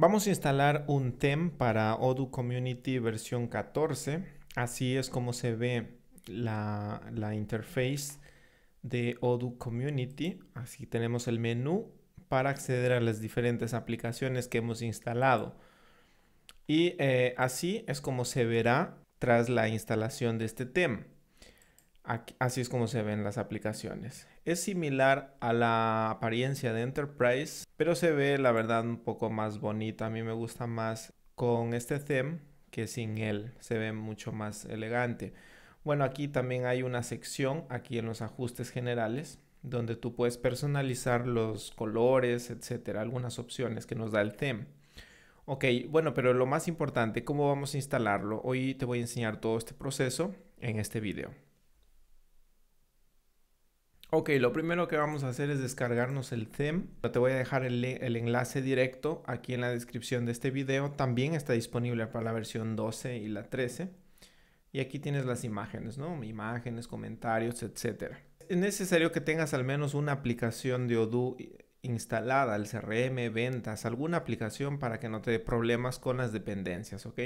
Vamos a instalar un tem para Odoo Community versión 14. Así es como se ve la, interface de Odoo Community. Así tenemos el menú para acceder a las diferentes aplicaciones que hemos instalado. Y eh, así es como se verá tras la instalación de este TEM así es como se ven las aplicaciones. Es similar a la apariencia de Enterprise, pero se ve la verdad un poco más bonita. A mí me gusta más con este theme que sin él. Se ve mucho más elegante. Bueno, aquí también hay una sección, aquí en los ajustes generales, donde tú puedes personalizar los colores, etcétera, algunas opciones que nos da el theme. Ok, bueno, pero lo más importante, ¿cómo vamos a instalarlo? Hoy te voy a enseñar todo este proceso en este video. Ok, lo primero que vamos a hacer es descargarnos el theme. Te voy a dejar el, enlace directo aquí en la descripción de este video. También está disponible para la versión 12 y la 13. Y aquí tienes las imágenes, ¿no? Imágenes, comentarios, etc. Es necesario que tengas al menos una aplicación de Odoo instalada, el CRM, ventas, alguna aplicación para que no te dé problemas con las dependencias, ¿ok?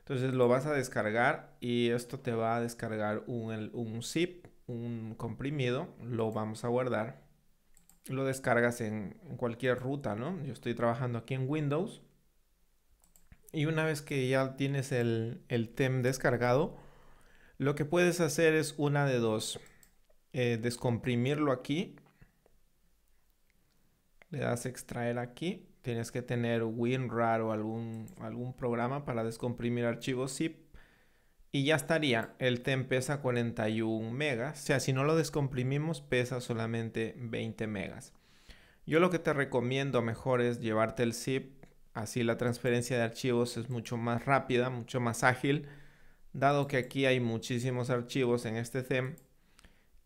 Entonces lo vas a descargar y esto te va a descargar un zip un comprimido, lo vamos a guardar. Lo descargas en, cualquier ruta, ¿no? Yo estoy trabajando aquí en Windows. Y una vez que ya tienes el, el TEM descargado, lo que puedes hacer es una de dos. Eh, descomprimirlo aquí. Le das extraer aquí. Tienes que tener WinRAR o algún, algún programa para descomprimir archivos zip y ya estaría. El TEM pesa 41 megas. O sea, si no lo descomprimimos, pesa solamente 20 megas. Yo lo que te recomiendo mejor es llevarte el zip. Así la transferencia de archivos es mucho más rápida, mucho más ágil. Dado que aquí hay muchísimos archivos en este TEM.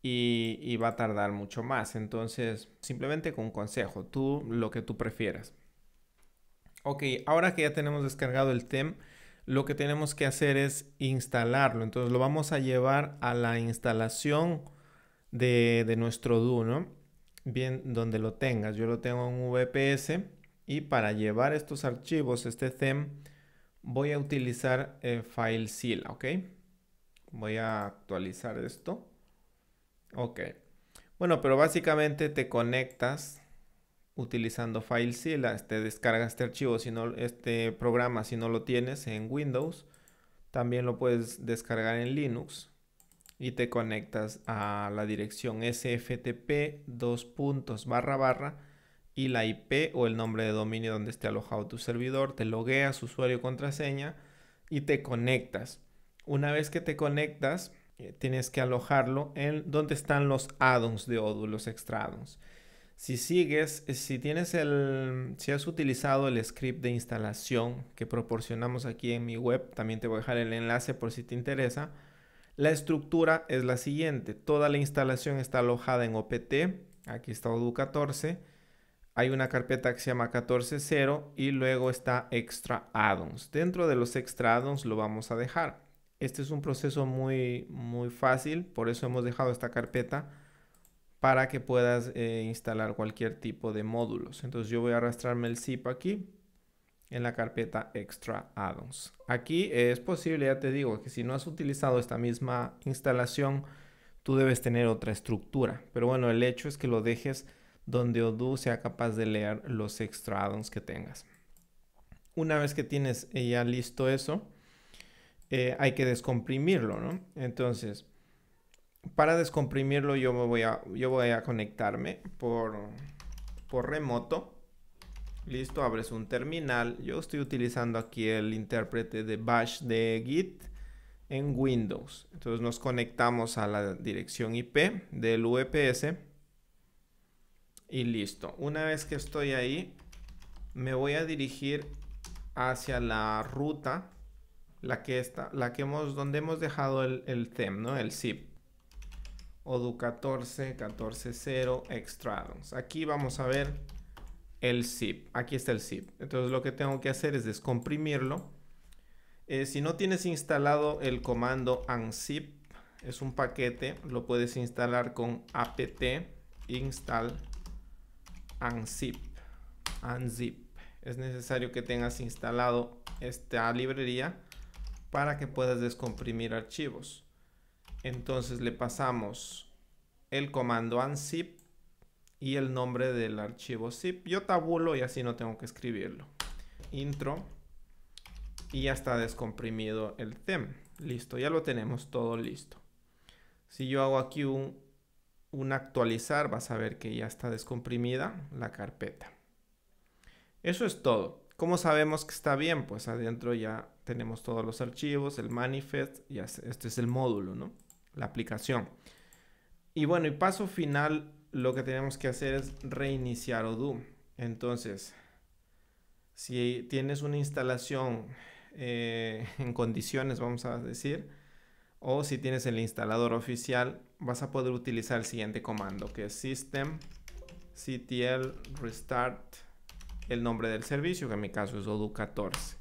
Y, va a tardar mucho más. Entonces, simplemente con consejo, tú lo que tú prefieras. Ok, ahora que ya tenemos descargado el TEM, lo que tenemos que hacer es instalarlo. Entonces lo vamos a llevar a la instalación de, nuestro Duno, ¿no? Bien, donde lo tengas. Yo lo tengo en VPS y para llevar estos archivos, este theme, voy a utilizar eh, FileZilla, ¿ok? Voy a actualizar esto. Ok. Bueno, pero básicamente te conectas utilizando FileZilla. Te este, descargas este archivo, si este programa, si no lo tienes en Windows. También lo puedes descargar en Linux y te conectas a la dirección sftp 2 puntos barra barra y la IP o el nombre de dominio donde esté alojado tu servidor, te logueas, usuario, contraseña y te conectas. Una vez que te conectas, eh, tienes que alojarlo en donde están los addons de Odoo, los extra addons si sigues, eh, si tienes el, si has utilizado el script de instalación que proporcionamos aquí en mi web, también te voy a dejar el enlace por si te interesa. La estructura es la siguiente. Toda la instalación está alojada en OPT. Aquí está ODU14. Hay una carpeta que se llama 14.0 y luego está extra addons. Dentro de los extra addons lo vamos a dejar. Este es un proceso muy, muy fácil. Por eso hemos dejado esta carpeta para que puedas eh, instalar cualquier tipo de módulos. Entonces yo voy a arrastrarme el zip aquí en la carpeta extra addons Aquí es posible, ya te digo, que si no has utilizado esta misma instalación, tú debes tener otra estructura. Pero bueno, el hecho es que lo dejes donde Odoo sea capaz de leer los extra addons que tengas. Una vez que tienes eh, ya listo eso, eh, hay que descomprimirlo, ¿no? Entonces, para descomprimirlo yo voy a, yo voy a conectarme por, por remoto. Listo, abres un terminal. Yo estoy utilizando aquí el intérprete de bash de Git en Windows. Entonces nos conectamos a la dirección IP del UPS y listo. Una vez que estoy ahí, me voy a dirigir hacia la ruta, la que está, la que hemos, donde hemos dejado el, el ¿no? El zip. ODU 14, 14.0, extradons. Aquí vamos a ver el zip. Aquí está el zip. Entonces lo que tengo que hacer es descomprimirlo. Eh, si no tienes instalado el comando unzip, es un paquete, lo puedes instalar con apt install unzip. Unzip. Es necesario que tengas instalado esta librería para que puedas descomprimir archivos. Entonces le pasamos el comando unzip y el nombre del archivo zip. Yo tabulo y así no tengo que escribirlo. Intro y ya está descomprimido el tem. Listo, ya lo tenemos todo listo. Si yo hago aquí un, un actualizar, vas a ver que ya está descomprimida la carpeta. Eso es todo. ¿Cómo sabemos que está bien? Pues adentro ya tenemos todos los archivos, el manifest, este es el módulo, ¿no? la aplicación. Y bueno, y paso final, lo que tenemos que hacer es reiniciar Odoo. Entonces, si tienes una instalación eh, en condiciones, vamos a decir, o si tienes el instalador oficial, vas a poder utilizar el siguiente comando, que es system ctl restart el nombre del servicio, que en mi caso es Odoo 14.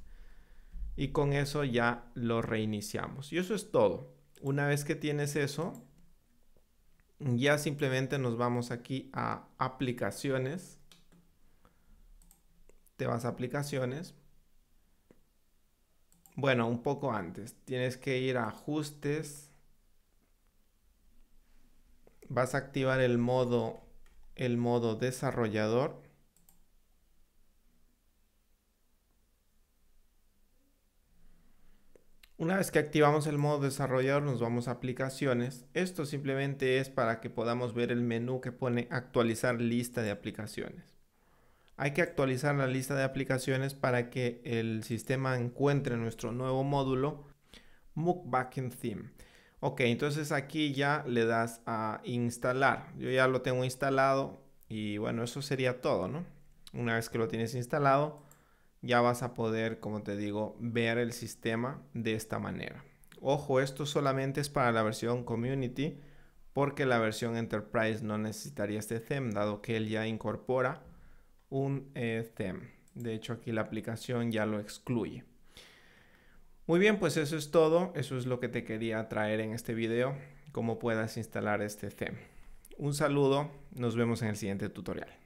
Y con eso ya lo reiniciamos. Y eso es todo. Una vez que tienes eso, ya simplemente nos vamos aquí a aplicaciones. Te vas a aplicaciones. Bueno, un poco antes. Tienes que ir a ajustes. Vas a activar el modo, el modo desarrollador. Una vez que activamos el modo desarrollador nos vamos a aplicaciones. Esto simplemente es para que podamos ver el menú que pone actualizar lista de aplicaciones. Hay que actualizar la lista de aplicaciones para que el sistema encuentre nuestro nuevo módulo Backend Theme. Ok, entonces aquí ya le das a instalar. Yo ya lo tengo instalado y bueno, eso sería todo, ¿no? Una vez que lo tienes instalado, ya vas a poder, como te digo, ver el sistema de esta manera. Ojo, esto solamente es para la versión Community, porque la versión Enterprise no necesitaría este theme, dado que él ya incorpora un eh, De hecho, aquí la aplicación ya lo excluye. Muy bien, pues eso es todo. Eso es lo que te quería traer en este video, cómo puedas instalar este theme. Un saludo, nos vemos en el siguiente tutorial.